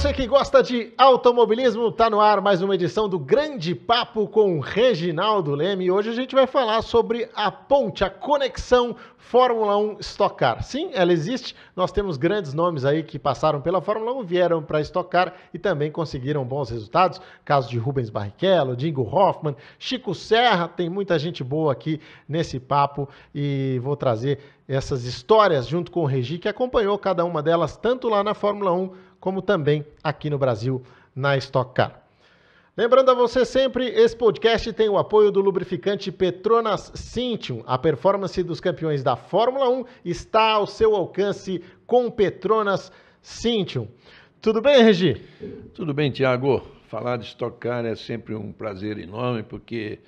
você que gosta de automobilismo, está no ar mais uma edição do Grande Papo com Reginaldo Leme. E hoje a gente vai falar sobre a ponte, a conexão Fórmula 1 Stock Car. Sim, ela existe. Nós temos grandes nomes aí que passaram pela Fórmula 1, vieram para Stock Car e também conseguiram bons resultados. Caso de Rubens Barrichello, Dingo Hoffman, Chico Serra, tem muita gente boa aqui nesse papo e vou trazer essas histórias junto com o Regi, que acompanhou cada uma delas, tanto lá na Fórmula 1 como também aqui no Brasil na Stock Car. Lembrando a você sempre, esse podcast tem o apoio do lubrificante Petronas Cintium. A performance dos campeões da Fórmula 1 está ao seu alcance com Petronas Cintium. Tudo bem, Regi? Tudo bem, Tiago. Falar de Stock Car é sempre um prazer enorme, porque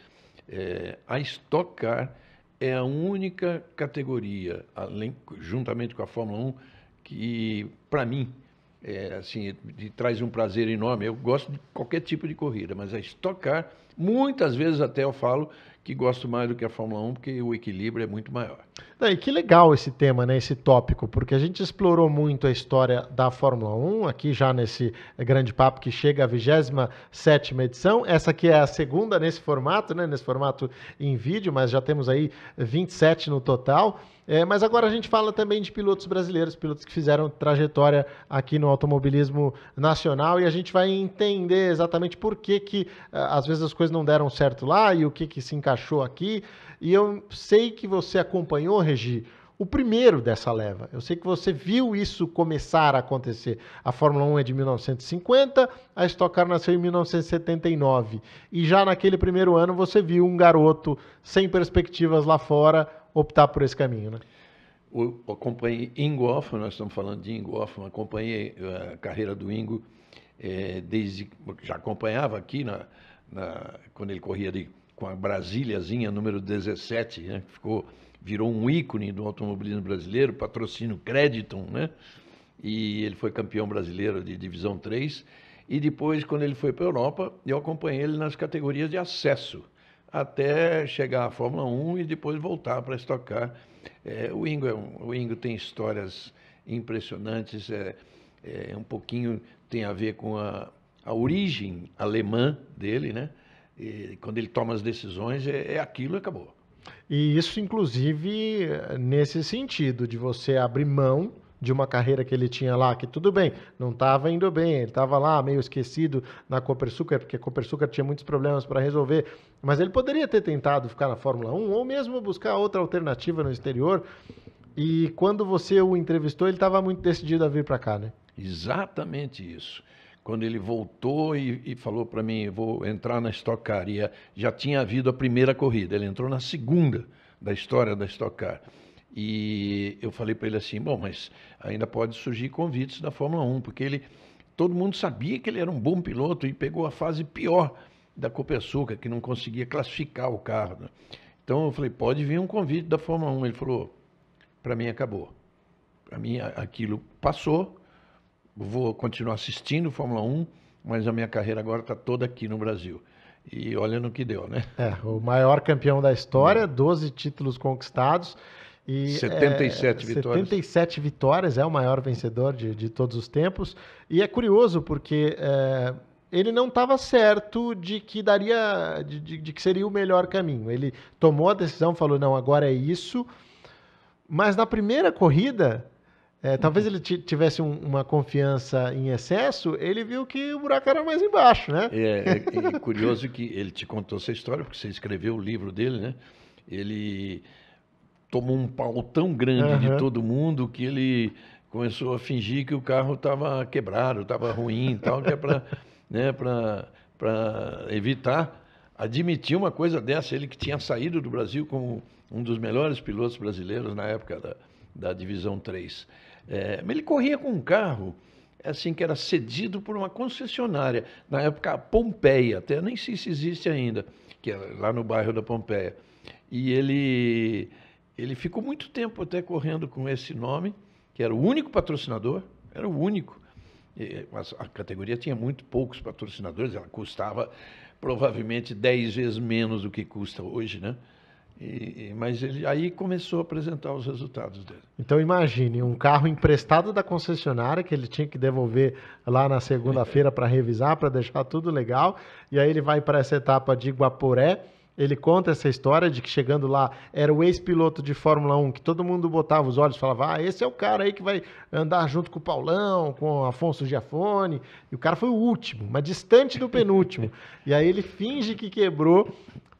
é, a Stock Car é a única categoria, além, juntamente com a Fórmula 1, que, para mim, é, assim, de, traz um prazer enorme. Eu gosto de qualquer tipo de corrida, mas a Stock Car, muitas vezes até eu falo que gosto mais do que a Fórmula 1, porque o equilíbrio é muito maior. E que legal esse tema, né, esse tópico, porque a gente explorou muito a história da Fórmula 1, aqui já nesse grande papo que chega à 27ª edição, essa aqui é a segunda nesse formato, né, nesse formato em vídeo, mas já temos aí 27 no total, é, mas agora a gente fala também de pilotos brasileiros, pilotos que fizeram trajetória aqui no automobilismo nacional e a gente vai entender exatamente por que, que eh, às vezes as coisas não deram certo lá e o que, que se encaixou aqui. E eu sei que você acompanhou, Regi, o primeiro dessa leva. Eu sei que você viu isso começar a acontecer. A Fórmula 1 é de 1950, a Stock Car nasceu em 1979. E já naquele primeiro ano você viu um garoto sem perspectivas lá fora optar por esse caminho, né? Eu acompanhei Ingo Hoffman, nós estamos falando de Ingo Hoffman, acompanhei eh, a carreira do Ingo é, desde já acompanhava aqui na, na, quando ele corria de, com a Brasíliazinha número 17, né, ficou virou um ícone do automobilismo brasileiro, patrocínio Crediton, né? E ele foi campeão brasileiro de divisão 3 e depois quando ele foi para a Europa, eu acompanhei ele nas categorias de acesso até chegar à Fórmula 1 e depois voltar para estocar. É, o, Ingo é um, o Ingo tem histórias impressionantes, é, é, um pouquinho tem a ver com a, a origem alemã dele, né? E quando ele toma as decisões, é, é aquilo e acabou. E isso, inclusive, é, nesse sentido, de você abrir mão de uma carreira que ele tinha lá, que tudo bem, não estava indo bem, ele estava lá meio esquecido na Copersucar, porque a Copersucar tinha muitos problemas para resolver, mas ele poderia ter tentado ficar na Fórmula 1 ou mesmo buscar outra alternativa no exterior. E quando você o entrevistou, ele estava muito decidido a vir para cá, né? Exatamente isso. Quando ele voltou e, e falou para mim, vou entrar na Stock Car, e já tinha havido a primeira corrida, ele entrou na segunda da história da Stock Car. E eu falei para ele assim: bom, mas ainda pode surgir convites da Fórmula 1, porque ele, todo mundo sabia que ele era um bom piloto e pegou a fase pior da Copa Açúcar, que não conseguia classificar o carro. Né? Então eu falei: pode vir um convite da Fórmula 1. Ele falou: para mim acabou. Para mim aquilo passou, vou continuar assistindo Fórmula 1, mas a minha carreira agora está toda aqui no Brasil. E olha no que deu, né? É, o maior campeão da história, 12 títulos conquistados. E, 77 é, vitórias. 77 vitórias, é o maior vencedor de, de todos os tempos. E é curioso, porque é, ele não estava certo de que daria. De, de, de que seria o melhor caminho. Ele tomou a decisão, falou: não, agora é isso. Mas na primeira corrida, é, talvez ele tivesse um, uma confiança em excesso, ele viu que o buraco era mais embaixo, né? É, é, é curioso que ele te contou essa história, porque você escreveu o livro dele, né? Ele tomou um pau tão grande uhum. de todo mundo que ele começou a fingir que o carro estava quebrado, estava ruim e tal, que é para né, evitar admitir uma coisa dessa. Ele que tinha saído do Brasil como um dos melhores pilotos brasileiros na época da, da Divisão 3. É, mas ele corria com um carro assim que era cedido por uma concessionária, na época Pompeia, até nem sei se existe ainda, que é lá no bairro da Pompeia. E ele ele ficou muito tempo até correndo com esse nome, que era o único patrocinador, era o único. Mas a categoria tinha muito poucos patrocinadores, ela custava provavelmente 10 vezes menos do que custa hoje, né? E, mas ele aí começou a apresentar os resultados dele. Então imagine um carro emprestado da concessionária que ele tinha que devolver lá na segunda-feira para revisar, para deixar tudo legal, e aí ele vai para essa etapa de Guaporé ele conta essa história de que chegando lá era o ex-piloto de Fórmula 1, que todo mundo botava os olhos e falava: Ah, esse é o cara aí que vai andar junto com o Paulão, com o Afonso Giafone. E o cara foi o último, mas distante do penúltimo. e aí ele finge que quebrou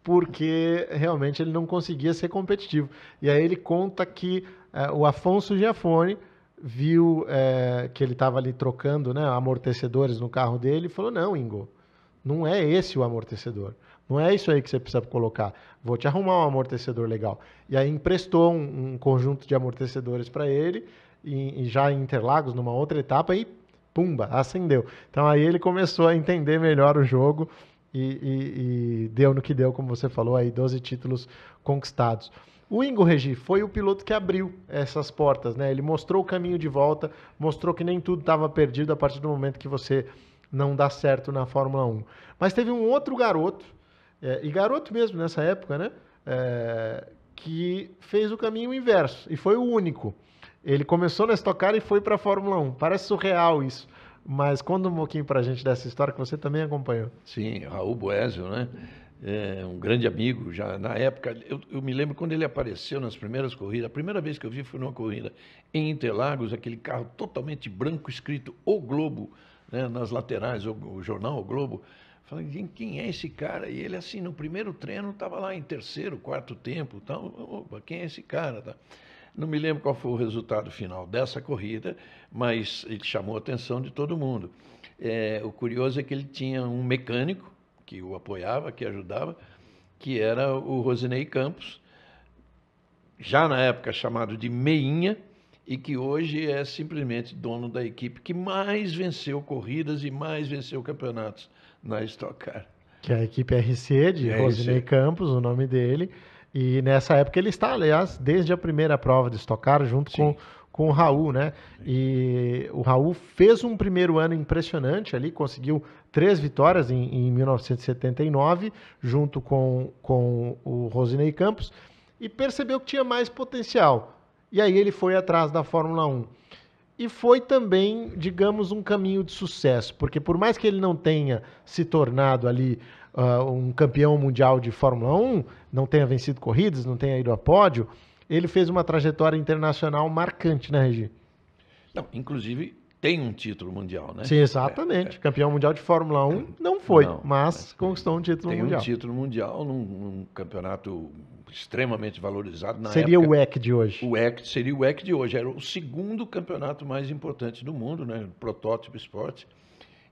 porque realmente ele não conseguia ser competitivo. E aí ele conta que é, o Afonso Giafone viu é, que ele estava ali trocando né, amortecedores no carro dele e falou: Não, Ingo, não é esse o amortecedor. Não é isso aí que você precisa colocar. Vou te arrumar um amortecedor legal. E aí emprestou um, um conjunto de amortecedores para ele, e, e, já em Interlagos, numa outra etapa, e pumba, acendeu. Então aí ele começou a entender melhor o jogo e, e, e deu no que deu, como você falou, aí 12 títulos conquistados. O Ingo Regi foi o piloto que abriu essas portas, né? Ele mostrou o caminho de volta, mostrou que nem tudo estava perdido a partir do momento que você não dá certo na Fórmula 1. Mas teve um outro garoto é, e garoto mesmo nessa época, né? É, que fez o caminho inverso e foi o único. Ele começou na Stock Car e foi para a Fórmula 1. Parece surreal isso, mas conta um pouquinho para a gente dessa história que você também acompanhou. Sim, Raul Boésio, né? É, um grande amigo já na época. Eu, eu, me lembro quando ele apareceu nas primeiras corridas. A primeira vez que eu vi foi numa corrida em Interlagos, aquele carro totalmente branco escrito O Globo né, nas laterais, o, o jornal O Globo. Falei, quem é esse cara? E ele, assim, no primeiro treino, estava lá em terceiro, quarto tempo. Então, opa, quem é esse cara? Não me lembro qual foi o resultado final dessa corrida, mas ele chamou a atenção de todo mundo. É, o curioso é que ele tinha um mecânico que o apoiava, que ajudava, que era o Rosinei Campos, já na época chamado de Meinha, e que hoje é simplesmente dono da equipe que mais venceu corridas e mais venceu campeonatos na Stock Car. Que é a equipe RC de é Rosinei Campos, o nome dele. E nessa época ele está, aliás, desde a primeira prova de Stock Car, junto com com o Raul, né? E o Raul fez um primeiro ano impressionante ali, conseguiu três vitórias em, em 1979, junto com, com o Rosinei Campos, e percebeu que tinha mais potencial. E aí ele foi atrás da Fórmula 1 e foi também, digamos, um caminho de sucesso, porque por mais que ele não tenha se tornado ali uh, um campeão mundial de Fórmula 1, não tenha vencido corridas, não tenha ido a pódio, ele fez uma trajetória internacional marcante, né, Regi? Não, inclusive tem um título mundial, né? Sim, exatamente. É, é. Campeão mundial de Fórmula 1 é. não foi, não, mas conquistou um título tem mundial. Tem um título mundial num, num, campeonato extremamente valorizado na seria época. Seria o EC de hoje. O EC, seria o EC de hoje. Era o segundo campeonato mais importante do mundo, né? Protótipo Esporte.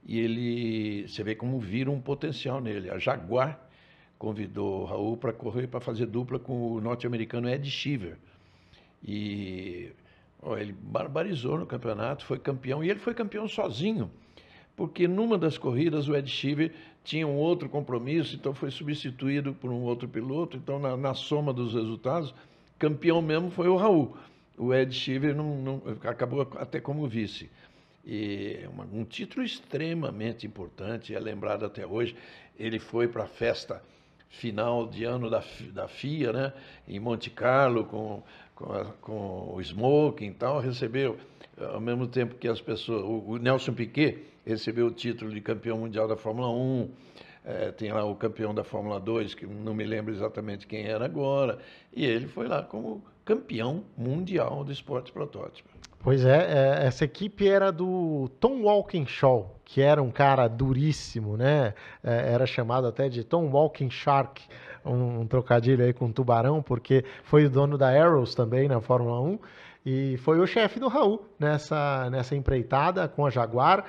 E ele, você vê como vira um potencial nele. A Jaguar convidou o Raul para correr para fazer dupla com o norte-americano Ed Shiver. E ele barbarizou no campeonato, foi campeão, e ele foi campeão sozinho, porque numa das corridas o Ed Sheaver tinha um outro compromisso, então foi substituído por um outro piloto, então na, na soma dos resultados, campeão mesmo foi o Raul. O Ed Sheaver não, não, acabou até como vice. E é uma, um título extremamente importante, é lembrado até hoje. Ele foi para a festa final de ano da, da FIA, né, em Monte Carlo, com com, a, com o smoking e tal, recebeu, ao mesmo tempo que as pessoas, o, o Nelson Piquet recebeu o título de campeão mundial da Fórmula 1, é, tem lá o campeão da Fórmula 2, que não me lembro exatamente quem era agora, e ele foi lá como campeão mundial do esporte protótipo. Pois é, é, essa equipe era do Tom Walkinshaw, que era um cara duríssimo, né? É, era chamado até de Tom Walking Shark um, um trocadilho aí com tubarão, porque foi o dono da Arrows também na né, Fórmula 1 e foi o chefe do Raul nessa, nessa empreitada com a Jaguar.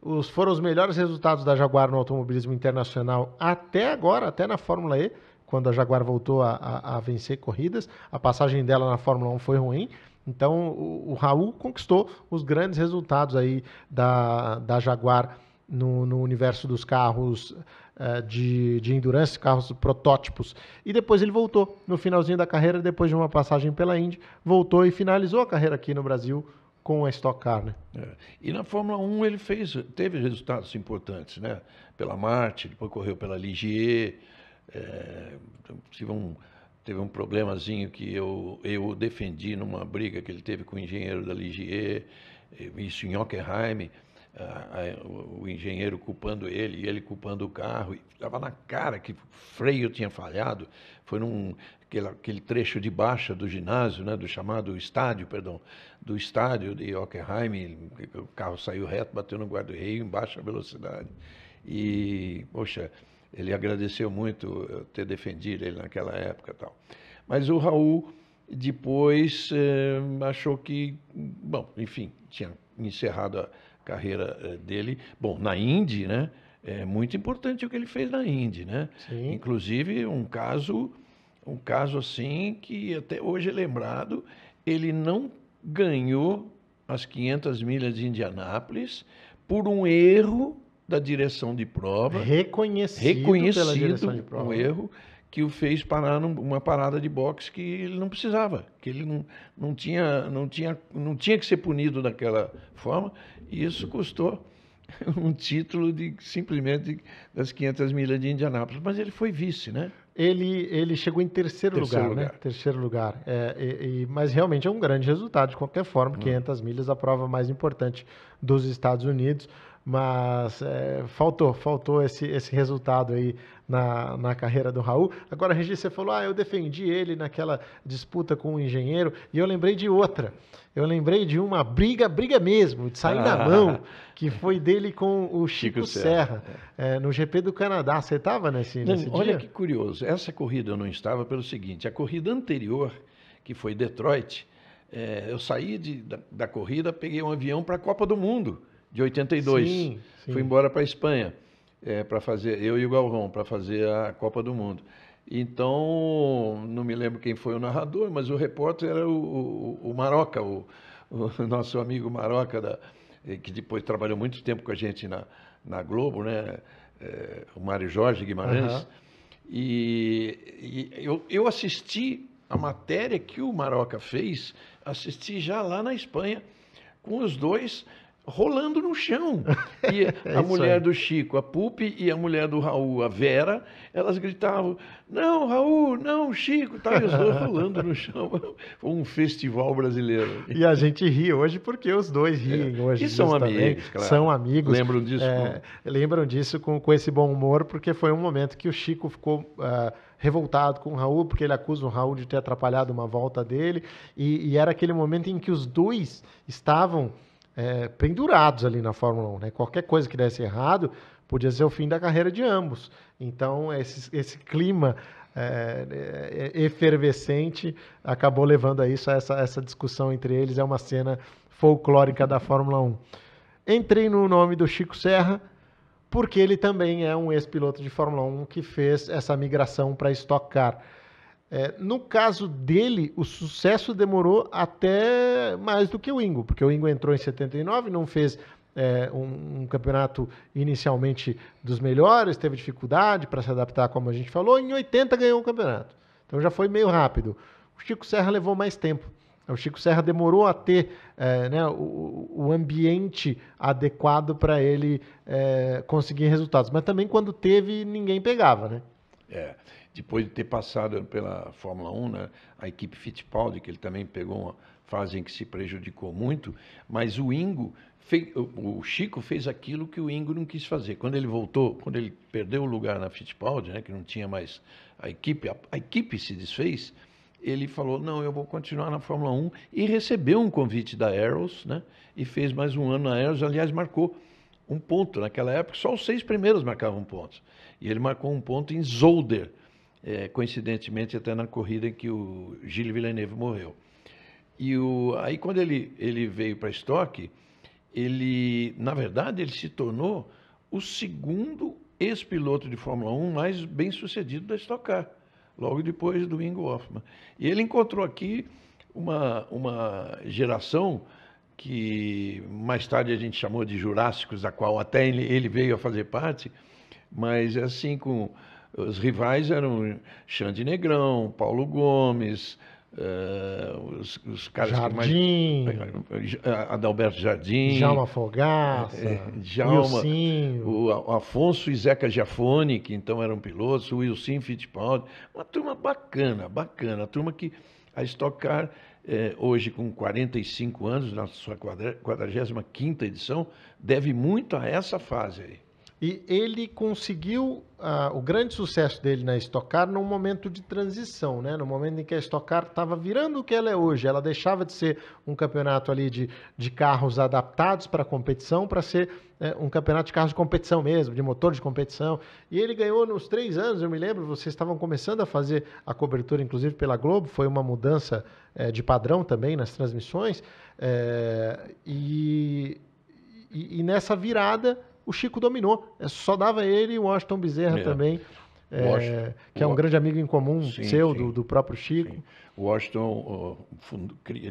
Os, foram os melhores resultados da Jaguar no automobilismo internacional até agora, até na Fórmula E, quando a Jaguar voltou a, a, a vencer corridas. A passagem dela na Fórmula 1 foi ruim, então o, o, Raul conquistou os grandes resultados aí da, da Jaguar no, no universo dos carros eh, de, de endurance, carros protótipos. E depois ele voltou no finalzinho da carreira, depois de uma passagem pela Indy, voltou e finalizou a carreira aqui no Brasil com a Stock Car, né? É. E na Fórmula 1 ele fez, teve resultados importantes, né? Pela Marte, depois correu pela Ligier, é, tive um, teve um problemazinho que eu, eu defendi numa briga que ele teve com o engenheiro da Ligier, eh, isso em Hockenheim, a, ah, o engenheiro culpando ele e ele culpando o carro. Estava na cara que o freio tinha falhado. Foi num aquele, aquele trecho de baixa do ginásio, né, do chamado estádio, perdão, do estádio de Ockerheim. O carro saiu reto, bateu no guarda-reio em baixa velocidade. E, poxa, ele agradeceu muito eh, ter defendido ele naquela época tal. Mas o Raul depois eh, achou que, bom, enfim, tinha encerrado a, carreira eh, dele. Bom, na Indy, né? É muito importante o que ele fez na Indy, né? Sim. Inclusive um caso, um caso assim que até hoje é lembrado. Ele não ganhou as 500 milhas de Indianápolis por um erro da direção de prova. Reconhecido, reconhecido pela direção de prova. um erro que o fez parar numa parada de boxe que ele não precisava, que ele não, não, tinha, não, tinha, não tinha que ser punido daquela forma, e isso custou um título de simplesmente das 500 milhas de Indianápolis. Mas ele foi vice, né? Ele, ele chegou em terceiro, terceiro lugar, né? lugar, né? Terceiro lugar. É, e, e, mas realmente é um grande resultado, de qualquer forma, hum. 500 milhas, a prova mais importante dos Estados Unidos mas é, faltou, faltou esse, esse resultado aí na, na carreira do Raul. Agora, Regis você falou, ah, eu defendi ele naquela disputa com o engenheiro, e eu lembrei de outra. Eu lembrei de uma briga, briga mesmo, de sair ah. na mão, que foi dele com o Chico, Chico Serra, é. É, no GP do Canadá. Você estava nesse, Não, nesse olha dia? Olha que curioso, essa corrida eu não estava pelo seguinte, a corrida anterior, que foi Detroit, é, eu saí de, da, da corrida, peguei um avião para a Copa do Mundo de 82. Sim, sim. Fui embora para a Espanha, é, para fazer, eu e o Galvão, para fazer a Copa do Mundo. Então, não me lembro quem foi o narrador, mas o repórter era o, o, o Maroca, o, o, nosso amigo Maroca, da, eh, que depois trabalhou muito tempo com a gente na, na Globo, né? É, o Mário Jorge Guimarães. Uhum. E, e eu, eu assisti a matéria que o Maroca fez, assisti já lá na Espanha, com os dois rolando no chão. E é a mulher aí. do Chico, a Pupi, e a mulher do Raul, a Vera, elas gritavam: Não, Raul, não, Chico, tá os dois rolando no chão. Foi um festival brasileiro. E a gente ri hoje porque os dois riem é. hoje. E são amigos, claro. São amigos. Lembram disso? É, Lembram disso com, com esse bom humor, porque foi um momento que o Chico ficou. Uh, revoltado com o Raul, porque ele acusa o Raul de ter atrapalhado uma volta dele, e, e era aquele momento em que os dois estavam é, pendurados ali na Fórmula 1. Né? Qualquer coisa que desse errado podia ser o fim da carreira de ambos. Então, esse, esse clima é, é, efervescente acabou levando a isso, a essa, essa discussão entre eles. É uma cena folclórica da Fórmula 1. Entrei no nome do Chico Serra, porque ele também é um ex-piloto de Fórmula 1 que fez essa migração para Stock Car. É, no caso dele, o sucesso demorou até mais do que o Ingo, porque o Ingo entrou em 79, não fez é, um, um, campeonato inicialmente dos melhores, teve dificuldade para se adaptar, como a gente falou, em 80 ganhou o campeonato. Então já foi meio rápido. O Chico Serra levou mais tempo. O Chico Serra demorou a ter é, né, o, o, ambiente adequado para ele é, conseguir resultados. Mas também quando teve, ninguém pegava, né? É depois de ter passado pela Fórmula 1, né, a equipe Fittipaldi, que ele também pegou uma fase em que se prejudicou muito, mas o Ingo, fez, o Chico fez aquilo que o Ingo não quis fazer. Quando ele voltou, quando ele perdeu o lugar na Fittipaldi, né, que não tinha mais a equipe, a, a equipe se desfez, ele falou, não, eu vou continuar na Fórmula 1 e recebeu um convite da Aeros, né, e fez mais um ano na Aeros, aliás, marcou um ponto. Naquela época, só os seis primeiros marcavam pontos. E ele marcou um ponto em Zolder, é, coincidentemente até na corrida em que o Gilles Villeneuve morreu. E o, aí quando ele, ele veio para estoque, ele, na verdade, ele se tornou o segundo ex-piloto de Fórmula 1 mais bem sucedido da Stock Car, logo depois do Ingo Hoffman. E ele encontrou aqui uma, uma geração que mais tarde a gente chamou de Jurássicos, da qual até ele, ele veio a fazer parte, mas é assim com os rivais eram Xande Negrão, Paulo Gomes, Uh, os, os, caras Jardim, mais, eh, Adalberto Jardim, Djalma Fogaça, é, Djalma, o Afonso e Zeca Giafone, que então eram pilotos, o Wilson Fittipaldi, uma turma bacana, bacana, a turma que a Stock Car, hoje com 45 anos, na sua 45ª edição, deve muito a essa fase aí. E ele conseguiu ah, o grande sucesso dele na Stock Car num momento de transição, né? No momento em que a Stock Car estava virando o que ela é hoje. Ela deixava de ser um campeonato ali de, de carros adaptados para competição para ser é, um campeonato de carros de competição mesmo, de motor de competição. E ele ganhou nos três anos, eu me lembro, vocês estavam começando a fazer a cobertura, inclusive pela Globo, foi uma mudança é, de padrão também nas transmissões. É, e, e, e nessa virada o Chico dominou. É, só dava ele e o Washington Bezerra é. também. É, que é um grande amigo em comum sim, seu, sim. Do, do, próprio Chico. O Washington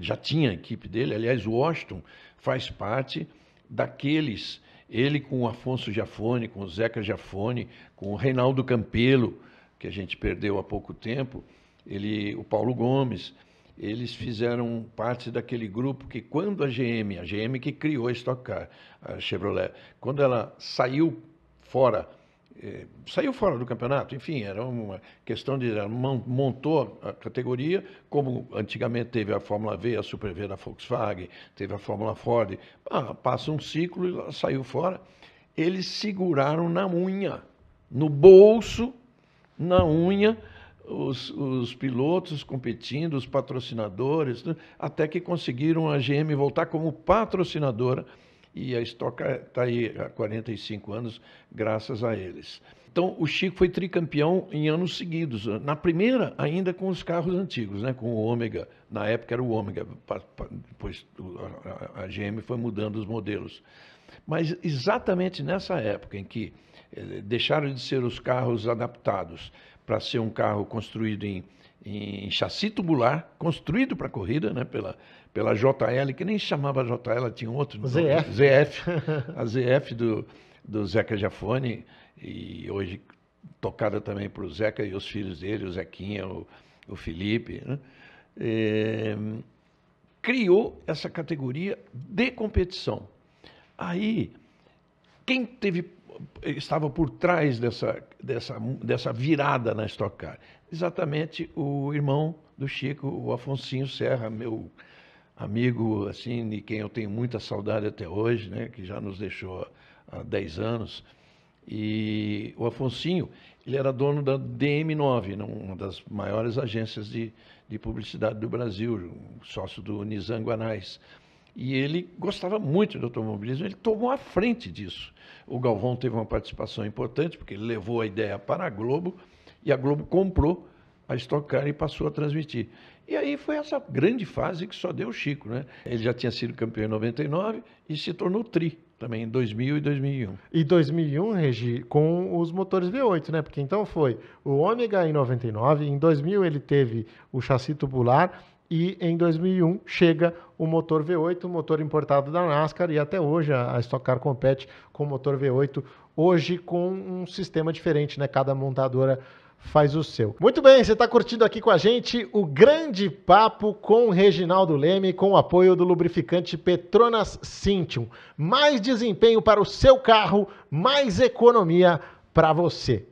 já tinha a equipe dele. Aliás, o Washington faz parte daqueles, ele com o Afonso Jafone, com o Zeca Jafone, com o Reinaldo Campelo, que a gente perdeu há pouco tempo, ele, o Paulo Gomes, eles fizeram parte daquele grupo que quando a GM, a GM que criou a Stock Car, a Chevrolet, quando ela saiu fora, eh, saiu fora do campeonato, enfim, era uma questão de ela montou a categoria, como antigamente teve a Fórmula V, a Super V da Volkswagen, teve a Fórmula Ford, ah, passa um ciclo e ela saiu fora. Eles seguraram na unha, no bolso, na unha, os, os pilotos competindo, os patrocinadores, né? até que conseguiram a GM voltar como patrocinadora e a Estoca está aí há 45 anos, graças a eles. Então, o Chico foi tricampeão em anos seguidos. Na primeira, ainda com os carros antigos, né? com o Ômega. Na época era o Ômega, depois a GM foi mudando os modelos. Mas exatamente nessa época em que eh, deixaram de ser os carros adaptados para ser um carro construído em, em chassi tubular, construído para corrida, né, pela, pela JL, que nem chamava JL, tinha outro. O ZF. ZF. A ZF do, do Zeca Jafone, e hoje tocada também para o Zeca e os filhos dele, o Zequinha, o, o Felipe. Né? É, criou essa categoria de competição. Aí, quem teve estava por trás dessa, dessa, dessa virada na Stock Car? Exatamente o irmão do Chico, o Afonsinho Serra, meu amigo, assim, de quem eu tenho muita saudade até hoje, né, que já nos deixou há 10 anos. E o Afonsinho, ele era dono da DM9, né, uma das maiores agências de, de publicidade do Brasil, sócio do Nizam Guanais. E ele gostava muito do automobilismo, ele tomou a frente disso. O Galvão teve uma participação importante, porque ele levou a ideia para a Globo e a Globo comprou a Stock Car e passou a transmitir. E aí foi essa grande fase que só deu o Chico, né? Ele já tinha sido campeão em 99 e se tornou tri também em 2000 e 2001. E 2001, Regi, com os motores V8, né? Porque então foi o Ômega em 99, em 2000 ele teve o chassi tubular e em 2001 chega o motor V8, motor importado da NASCAR, e até hoje a Stock Car compete com o motor V8, hoje com um sistema diferente, né? Cada montadora faz o seu. Muito bem, você está curtindo aqui com a gente o grande papo com Reginaldo Leme, com o apoio do lubrificante Petronas Cintium. Mais desempenho para o seu carro, mais economia para você.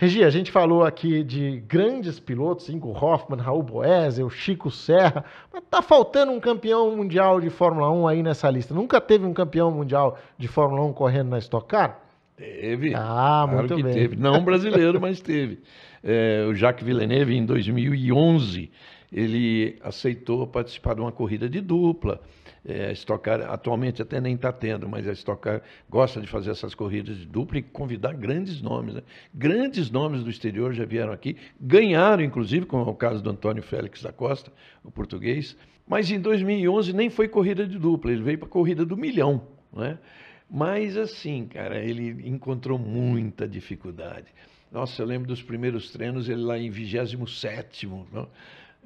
Regi, a gente falou aqui de grandes pilotos, Ingo Hoffman, Raul Boesel, Chico Serra, mas tá faltando um campeão mundial de Fórmula 1 aí nessa lista. Nunca teve um campeão mundial de Fórmula 1 correndo na Stock Car? Teve. Ah, claro muito bem. Teve. Não brasileiro, mas teve. É, o Jacques Villeneuve, em 2011, ele aceitou participar de uma corrida de dupla. É, Estocar, atualmente até nem está tendo, mas a Estocar gosta de fazer essas corridas de dupla e convidar grandes nomes. Né? Grandes nomes do exterior já vieram aqui, ganharam, inclusive, como é o caso do Antônio Félix da Costa, o português. Mas em 2011 nem foi corrida de dupla, ele veio para a corrida do milhão. Né? Mas assim, cara, ele encontrou muita dificuldade. Nossa, eu lembro dos primeiros treinos, ele lá em 27º, não? Né?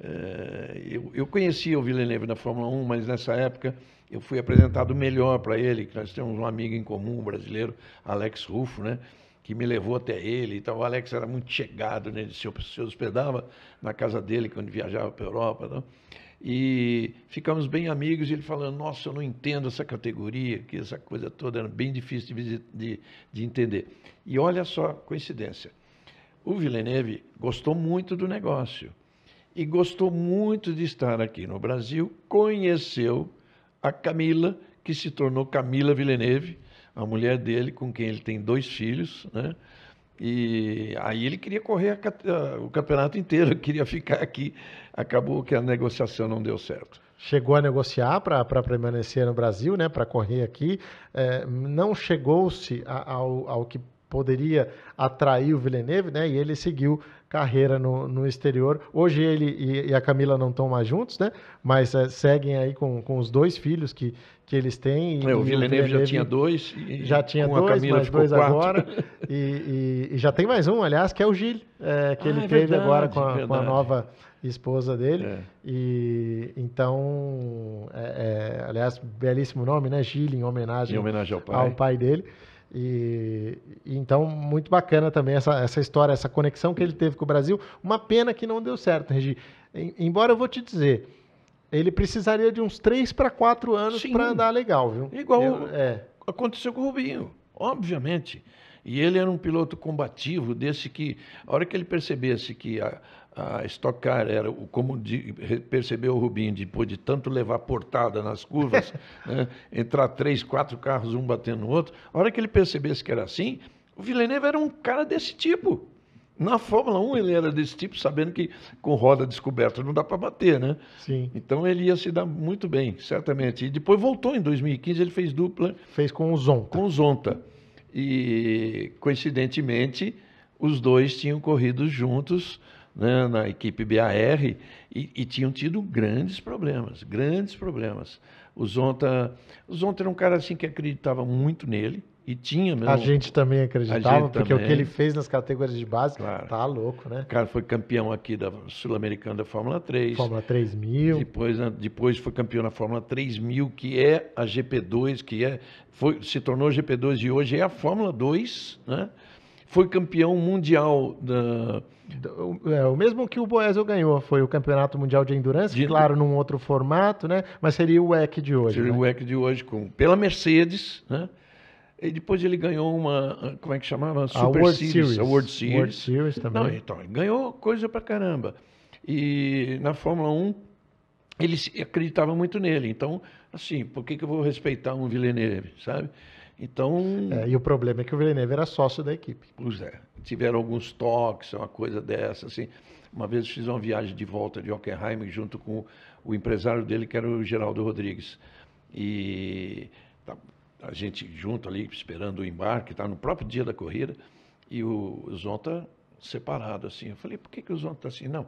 Eh, eu, eu conhecia o Villeneuve na Fórmula 1, mas nessa época eu fui apresentado melhor para ele, que nós temos um amigo em comum, um brasileiro, Alex Rufo, né? que me levou até ele. Então, o Alex era muito chegado, né? ele se, hospedava na casa dele quando viajava para a Europa. Não? E ficamos bem amigos, ele falando, nossa, eu não entendo essa categoria, que essa coisa toda era bem difícil de, de, de entender. E olha só a coincidência. O Villeneuve gostou muito do negócio e gostou muito de estar aqui no Brasil. Conheceu a Camila, que se tornou Camila Villeneuve, a mulher dele, com quem ele tem dois filhos, né? E aí ele queria correr a, o campeonato inteiro, queria ficar aqui. Acabou que a negociação não deu certo chegou a negociar para permanecer no Brasil, né, para correr aqui, é, não chegou-se ao, ao que poderia atrair o Villeneuve, né, e ele seguiu carreira no, no exterior. Hoje ele e, e a Camila não estão mais juntos, né? Mas é, seguem aí com, com os dois filhos que, que eles têm. E, é, o Villeneuve já tinha dois. já tinha dois, mais dois quatro. agora. E, e, já tem mais um, aliás, que é o Gil, é, que ah, ele é teve verdade, agora com a, com a nova esposa dele. É. E então, é, é, aliás, belíssimo nome, né? Gil, em homenagem, em homenagem ao, pai. ao pai dele. E, então, muito bacana também essa, essa história, essa conexão que ele teve com o Brasil. Uma pena que não deu certo, Regi. embora eu vou te dizer, ele precisaria de uns 3 para 4 anos para andar legal, viu? Igual eu, é. aconteceu com o Rubinho, obviamente. E ele era um piloto combativo, desse que, a hora que ele percebesse que a, a Stock Car era como de, percebeu o Rubinho depois de tanto levar portada nas curvas, né, entrar três, quatro carros um batendo no outro. A hora que ele percebesse que era assim, o Villeneuve era um cara desse tipo. Na Fórmula 1 ele era desse tipo, sabendo que com roda descoberta não dá para bater, né? Sim. Então ele ia se dar muito bem, certamente. E depois voltou em 2015, ele fez dupla. Fez com o Zonta. Com o Zonta. E coincidentemente, os dois tinham corrido juntos né, na equipe BAR e, e, tinham tido grandes problemas, grandes problemas. O Zonta, o Zonta era um cara assim que acreditava muito nele, e tinha mesmo. Né, a gente também acreditava, gente porque também. o que ele fez nas categorias de base claro. tá louco, né? O cara foi campeão aqui da Sul-Americana da Fórmula 3. Fórmula 3000. Depois, né, depois foi campeão na Fórmula 3000, que é a GP2, que é, foi, se tornou GP2 e hoje é a Fórmula 2, né? foi campeão mundial da. É, o mesmo que o Boésio ganhou, foi o Campeonato Mundial de Endurance, de... claro, num outro formato, né? Mas seria o WEC de hoje. Seria né? o WEC de hoje com, pela Mercedes, né? E depois ele ganhou uma, como é que chamava? Super a World Series, Series. A World Series. World Series também. Não, então, ganhou coisa pra caramba. E na Fórmula 1, ele acreditava muito nele. Então, assim, por que, que eu vou respeitar um Villeneuve, sabe? Então. É, e o problema é que o Villeneuve era sócio da equipe. Pois é. Tiveram alguns toques, uma coisa dessa, assim. Uma vez fiz uma viagem de volta de Hockenheim junto com o empresário dele, que era o Geraldo Rodrigues. E tá, a gente junto ali, esperando o embarque, tá, no próprio dia da corrida, e o Zonta separado, assim. Eu falei, por que, que o Zonta está assim? Não,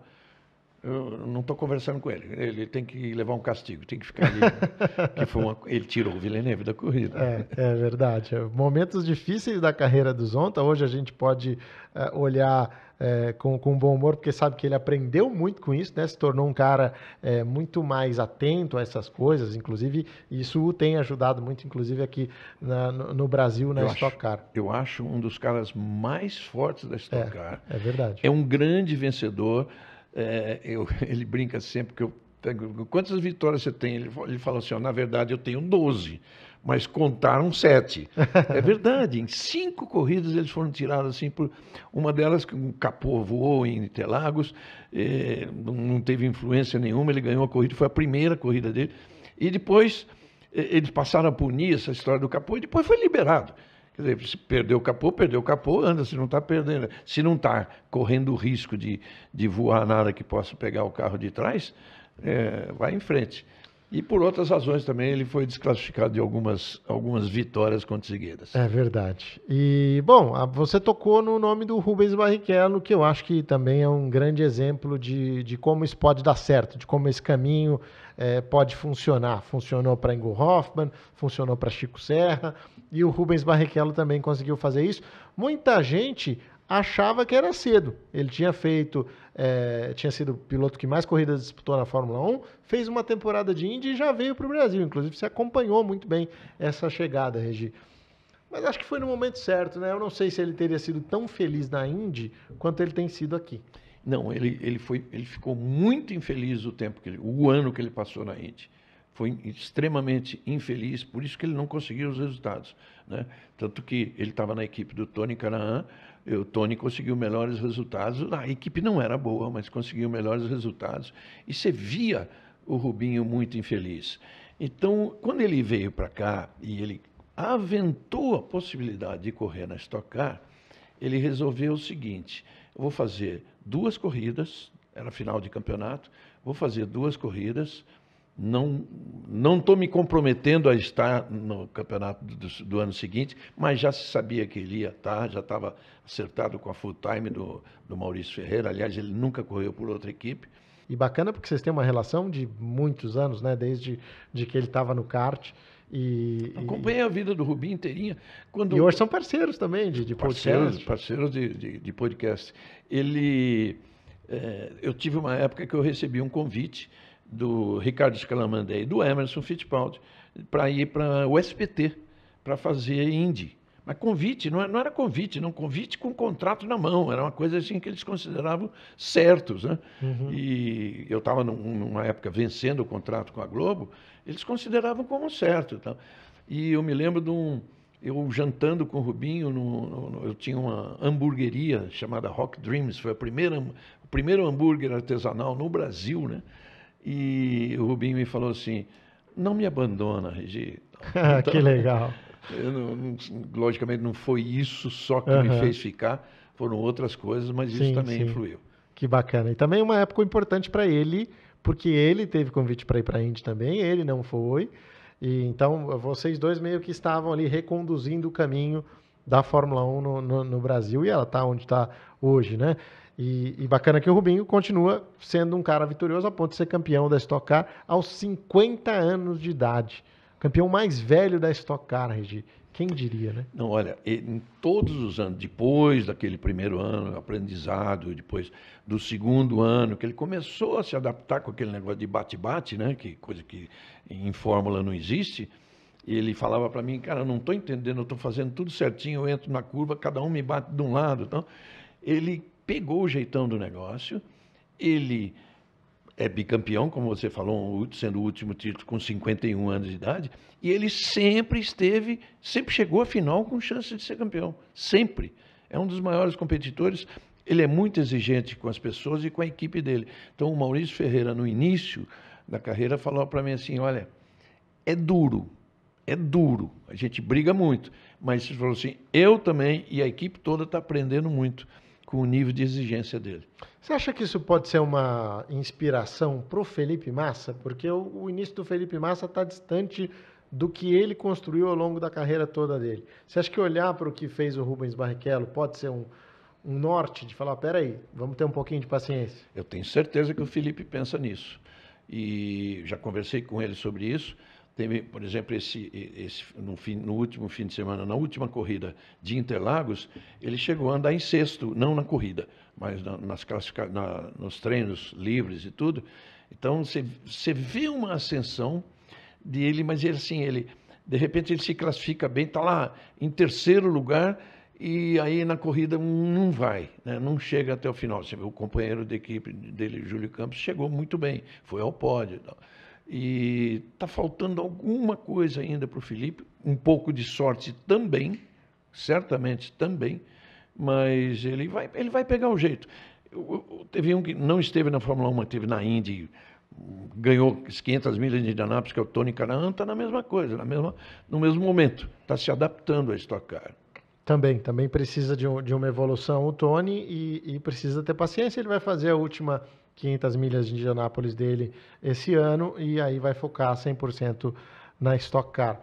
eu não estou conversando com ele. Ele tem que levar um castigo, tem que ficar ali. Né? que foi uma, ele tirou o Villeneuve da corrida. É, é verdade. Momentos difíceis da carreira do Zonta. Hoje a gente pode é, olhar é, com, com bom humor, porque sabe que ele aprendeu muito com isso, né? Se tornou um cara é, muito mais atento a essas coisas, inclusive isso o tem ajudado muito, inclusive aqui na, no, no, Brasil, na eu Stock acho, Car. Eu acho um dos caras mais fortes da Stock é, Car. É verdade. É um grande vencedor é, eu, ele brinca sempre que eu pego, quantas vitórias você tem? Ele, ele fala assim, na verdade eu tenho 12, mas contaram 7. é verdade, em cinco corridas eles foram tirados assim por uma delas que um capô voou em Interlagos, é, não teve influência nenhuma, ele ganhou a corrida, foi a primeira corrida dele, e depois é, eles passaram a punir essa história do capô e depois foi liberado. Quer dizer, se perdeu o capô, perdeu o capô, anda, se não está perdendo. Se não está correndo o risco de, de voar nada que possa pegar o carro de trás, é, vai em frente. E por outras razões também ele foi desclassificado de algumas, algumas vitórias conseguidas. É verdade. E, bom, você tocou no nome do Rubens Barrichello, que eu acho que também é um grande exemplo de, de como isso pode dar certo, de como esse caminho é, pode funcionar. Funcionou para Ingo Hoffman, funcionou para Chico Serra, e o Rubens Barrichello também conseguiu fazer isso. Muita gente achava que era cedo. Ele tinha feito, é, tinha sido o piloto que mais corridas disputou na Fórmula 1, fez uma temporada de Indy e já veio para o Brasil. Inclusive, você acompanhou muito bem essa chegada, Regi. Mas acho que foi no momento certo, né? Eu não sei se ele teria sido tão feliz na Indy quanto ele tem sido aqui. Não, ele, ele, foi, ele ficou muito infeliz o tempo que ele, o ano que ele passou na Indy foi extremamente infeliz, por isso que ele não conseguiu os resultados. Né? Tanto que ele estava na equipe do Tony Canaan, o Tony conseguiu melhores resultados. A equipe não era boa, mas conseguiu melhores resultados. E você via o Rubinho muito infeliz. Então, quando ele veio para cá e ele aventou a possibilidade de correr na Stock Car, ele resolveu o seguinte: eu vou fazer duas corridas, era final de campeonato, vou fazer duas corridas não não estou me comprometendo a estar no campeonato do, do, ano seguinte, mas já se sabia que ele ia estar, tá, já estava acertado com a full time do, do Maurício Ferreira. Aliás, ele nunca correu por outra equipe. E bacana porque vocês têm uma relação de muitos anos, né? Desde de que ele estava no kart. E, Acompanhei e... a vida do Rubinho inteirinha. Quando... E hoje são parceiros também de, de parceiros, podcast. Parceiros de, de, de podcast. Ele, é, eu tive uma época que eu recebi um convite do Ricardo Scalamandei e do Emerson Fittipaldi para ir para o SPT, para fazer indie. Mas convite, é, não, era convite, não convite com contrato na mão, era uma coisa assim que eles consideravam certos. Né? Uhum. E eu estava numa época vencendo o contrato com a Globo, eles consideravam como certo. então. E eu me lembro de um. Eu jantando com o Rubinho, no, no, eu tinha uma hamburgueria chamada Rock Dreams, foi a primeira, o primeiro hambúrguer artesanal no Brasil, né? E o Rubinho me falou assim: não me abandona, Regi. Ah, então, que legal. Não, não, logicamente não foi isso só que uhum. me fez ficar, foram outras coisas, mas sim, isso também sim. influiu. Que bacana. E também uma época importante para ele, porque ele teve convite para ir para a Indy também, ele não foi. E então vocês dois meio que estavam ali reconduzindo o caminho da Fórmula 1 no, no, no Brasil e ela está onde está hoje, né? E, e, bacana que o Rubinho continua sendo um cara vitorioso a ponto de ser campeão da Stock Car aos 50 anos de idade. Campeão mais velho da Stock Car, Regi. Quem diria, né? Não, olha, em todos os anos, depois daquele primeiro ano, aprendizado, depois do segundo ano, que ele começou a se adaptar com aquele negócio de bate-bate, né? Que coisa que em fórmula não existe. Ele falava para mim, cara, não estou entendendo, eu estou fazendo tudo certinho, eu entro na curva, cada um me bate de um lado. Então, ele pegou o jeitão do negócio, ele é bicampeão, como você falou, sendo o último título com 51 anos de idade, e ele sempre esteve, sempre chegou à final com chance de ser campeão, sempre. É um dos maiores competidores, ele é muito exigente com as pessoas e com a equipe dele. Então o Maurício Ferreira no início da carreira falou para mim assim, olha, é duro, é duro, a gente briga muito, mas ele falou assim, eu também e a equipe toda está aprendendo muito com o nível de exigência dele. Você acha que isso pode ser uma inspiração para o Felipe Massa? Porque o, o início do Felipe Massa está distante do que ele construiu ao longo da carreira toda dele. Você acha que olhar para o que fez o Rubens Barrichello pode ser um, um norte de falar, peraí, vamos ter um pouquinho de paciência? Eu tenho certeza que o Felipe pensa nisso. E já conversei com ele sobre isso. Teve, por exemplo, esse, esse no, fim, no, último fim de semana, na última corrida de Interlagos, ele chegou a andar em sexto, não na corrida, mas na, nas classific... na, nos treinos livres e tudo. Então, você, você vê uma ascensão dele, mas ele, assim, ele, de repente ele se classifica bem, está lá em terceiro lugar, e aí na corrida não vai, né? não chega até o final. o companheiro de equipe dele, Júlio Campos, chegou muito bem, foi ao pódio. Tal. E está faltando alguma coisa ainda para o Felipe, um pouco de sorte também, certamente também, mas ele vai, ele vai pegar o jeito. Eu, eu, teve um que não esteve na Fórmula 1, esteve na Indy, ganhou 500 milhas de Indianápolis, que é o Tony Canan, está na mesma coisa, na mesma, no mesmo momento, está se adaptando a Stock Car. Também, também precisa de, um, de uma evolução o Tony e, e precisa ter paciência, ele vai fazer a última 500 milhas de Indianápolis dele esse ano e aí vai focar 100% na Stock Car.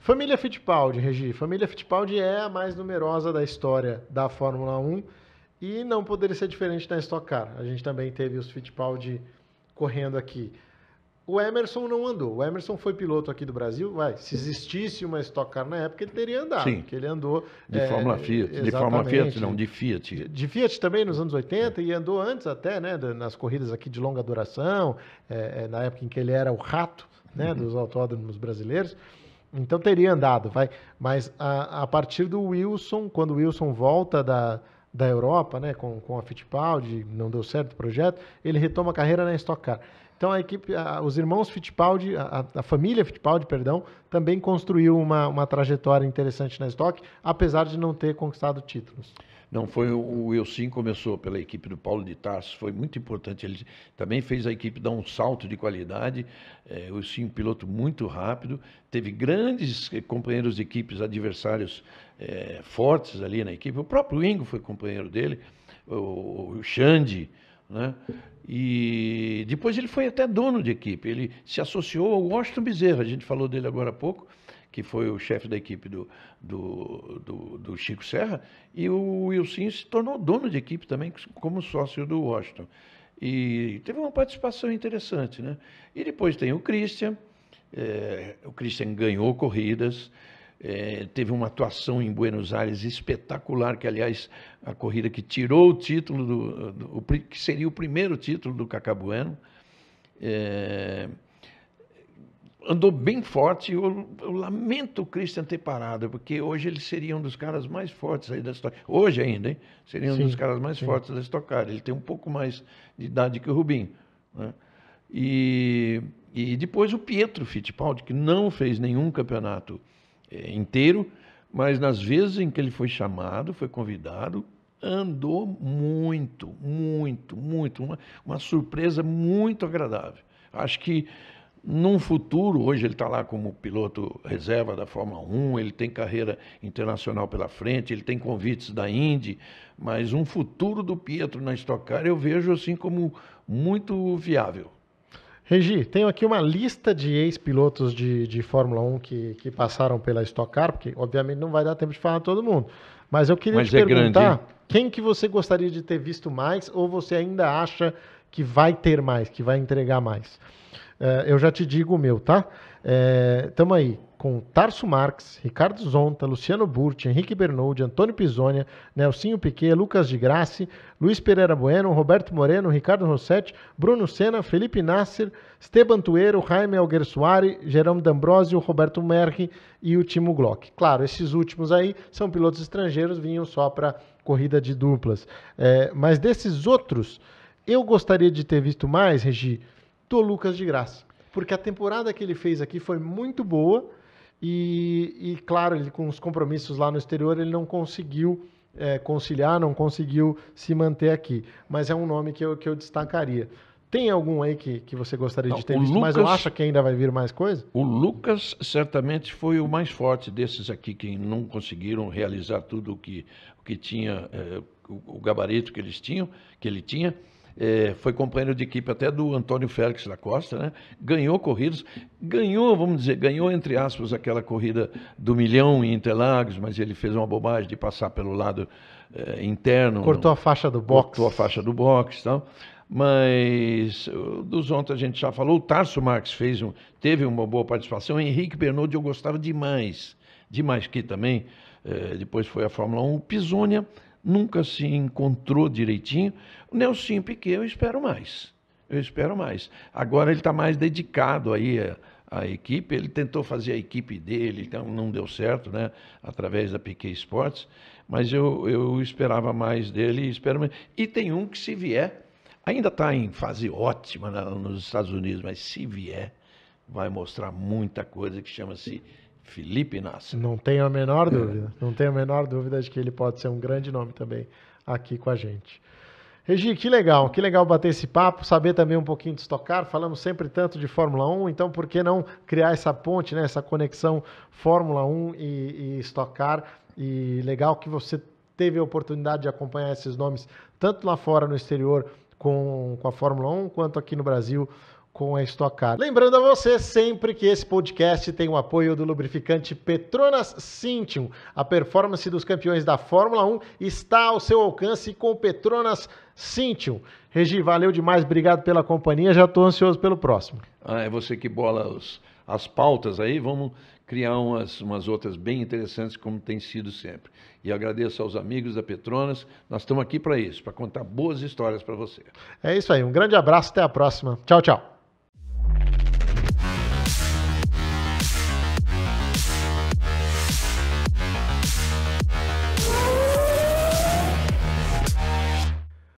Família Fittipaldi, Regi. Família Fittipaldi é a mais numerosa da história da Fórmula 1 e não poderia ser diferente na Stock Car. A gente também teve os Fittipaldi correndo aqui. O Emerson não andou. O Emerson foi piloto aqui do Brasil. Vai, se existisse uma Stock Car na época, ele teria andado. Sim. Porque ele andou. De é, Fórmula Fiat. De Fórmula Fiat, não, de Fiat. De, de Fiat também nos anos 80 é. e andou antes até, né? Nas corridas aqui de longa duração, é, é, na época em que ele era o rato né, uhum. dos autódromos brasileiros. Então teria andado, vai. Mas a, a partir do Wilson, quando o Wilson volta da, da Europa, né, com, com a Fittipaldi, não deu certo o projeto, ele retoma a carreira na Stock Car. Então a equipe, a, os irmãos Fittipaldi, a, a, família Fittipaldi, perdão, também construiu uma, uma trajetória interessante na Stock, apesar de não ter conquistado títulos. Não, foi o Wilson começou pela equipe do Paulo de Tarso, foi muito importante. Ele também fez a equipe dar um salto de qualidade. É, o Wilson, piloto muito rápido, teve grandes eh, companheiros de equipes, adversários é, fortes ali na equipe. O próprio Ingo foi companheiro dele, o, o Xande, né? E depois ele foi até dono de equipe. Ele se associou ao Washington Bezerra, a gente falou dele agora há pouco, que foi o chefe da equipe do, do, do, do Chico Serra, e o Wilson se tornou dono de equipe também, como sócio do Washington. E teve uma participação interessante. Né? E depois tem o Christian, é, o Christian ganhou corridas. É, teve uma atuação em Buenos Aires espetacular, que aliás a corrida que tirou o título do, do, do que seria o primeiro título do Cacabueno. É, eh, andou bem forte. Eu, eu lamento o Christian ter parado, porque hoje ele seria um dos caras mais fortes aí da Stock. Hoje ainda, hein? Seria um sim, dos caras mais sim. fortes da Stock Car. Ele tem um pouco mais de idade que o Rubinho. Né? E, e depois o Pietro Fittipaldi, que não fez nenhum campeonato eh, inteiro, mas nas vezes em que ele foi chamado, foi convidado, andou muito, muito, muito, uma, uma surpresa muito agradável. Acho que num futuro, hoje ele está lá como piloto reserva da Fórmula 1, ele tem carreira internacional pela frente, ele tem convites da Indy, mas um futuro do Pietro na Stock Car eu vejo assim como muito viável. Regi, tenho aqui uma lista de ex-pilotos de, de Fórmula 1 que, que passaram pela Stock Car, porque obviamente não vai dar tempo de falar todo mundo. Mas eu queria Mas te é perguntar grande, quem que você gostaria de ter visto mais ou você ainda acha que vai ter mais, que vai entregar mais. Uh, eu já te digo o meu, tá? Estamos é, aí com Tarso Marx, Ricardo Zonta, Luciano Burti, Henrique Bernoldi, Antônio Pisonia, Nelsinho Piquet, Lucas de Grassi, Luiz Pereira Bueno, Roberto Moreno, Ricardo Rossetti, Bruno Sena, Felipe Nasser, Esteban Tueiro, Jaime Alguer Soares, Jerome D'Ambrosio, Roberto Merck e o Timo Glock. Claro, esses últimos aí são pilotos estrangeiros, vinham só para corrida de duplas. É, mas desses outros, eu gostaria de ter visto mais, Regi, do Lucas de Graça porque a temporada que ele fez aqui foi muito boa e, e claro, ele, com os compromissos lá no exterior, ele não conseguiu é, conciliar, não conseguiu se manter aqui. Mas é um nome que eu, que eu destacaria. Tem algum aí que, que você gostaria não, de ter visto, Lucas, mas eu acho que ainda vai vir mais coisa? O Lucas certamente foi o mais forte desses aqui que não conseguiram realizar tudo o que, que tinha, é, o, o gabarito que eles tinham, que ele tinha é, foi companheiro de equipe até do Antônio Félix da Costa, né? ganhou corridas, ganhou, vamos dizer, ganhou, entre aspas, aquela corrida do milhão em Interlagos, mas ele fez uma bobagem de passar pelo lado é, interno. Cortou a faixa do boxe. Cortou a faixa do boxe e tal mas dos ontem a gente já falou, o Tarso Marques fez um, teve uma boa participação, o Henrique Bernoulli eu gostava demais, demais que também, é, depois foi a Fórmula 1, o Pisônia nunca se encontrou direitinho. O Nelson Piquet eu espero mais. Eu espero mais. Agora ele está mais dedicado aí à, equipe. Ele tentou fazer a equipe dele, então não deu certo, né? Através da Piquet Sports. Mas eu, eu esperava mais dele e espero mais. E tem um que se vier, ainda está em fase ótima na, nos Estados Unidos, mas se vier, vai mostrar muita coisa que chama-se Felipe Nasser. Não tenho a menor é. dúvida. Não tenho a menor dúvida de que ele pode ser um grande nome também aqui com a gente. Regi, que legal, que legal bater esse papo, saber também um pouquinho de estocar. Falamos sempre tanto de Fórmula 1, então por que não criar essa ponte, né, essa conexão Fórmula 1 e, e estocar? E legal que você teve a oportunidade de acompanhar esses nomes, tanto lá fora no exterior com, com a Fórmula 1, quanto aqui no Brasil com a Stock Car. Lembrando a você sempre que esse podcast tem o apoio do lubrificante Petronas Cintium. A performance dos campeões da Fórmula 1 está ao seu alcance com Petronas Cintium. Regi, valeu demais, obrigado pela companhia, já estou ansioso pelo próximo. Ah, é você que bola os, as pautas aí, vamos criar umas, umas outras bem interessantes, como tem sido sempre. E agradeço aos amigos da Petronas, nós estamos aqui para isso, para contar boas histórias para você. É isso aí, um grande abraço, até a próxima. Tchau, tchau.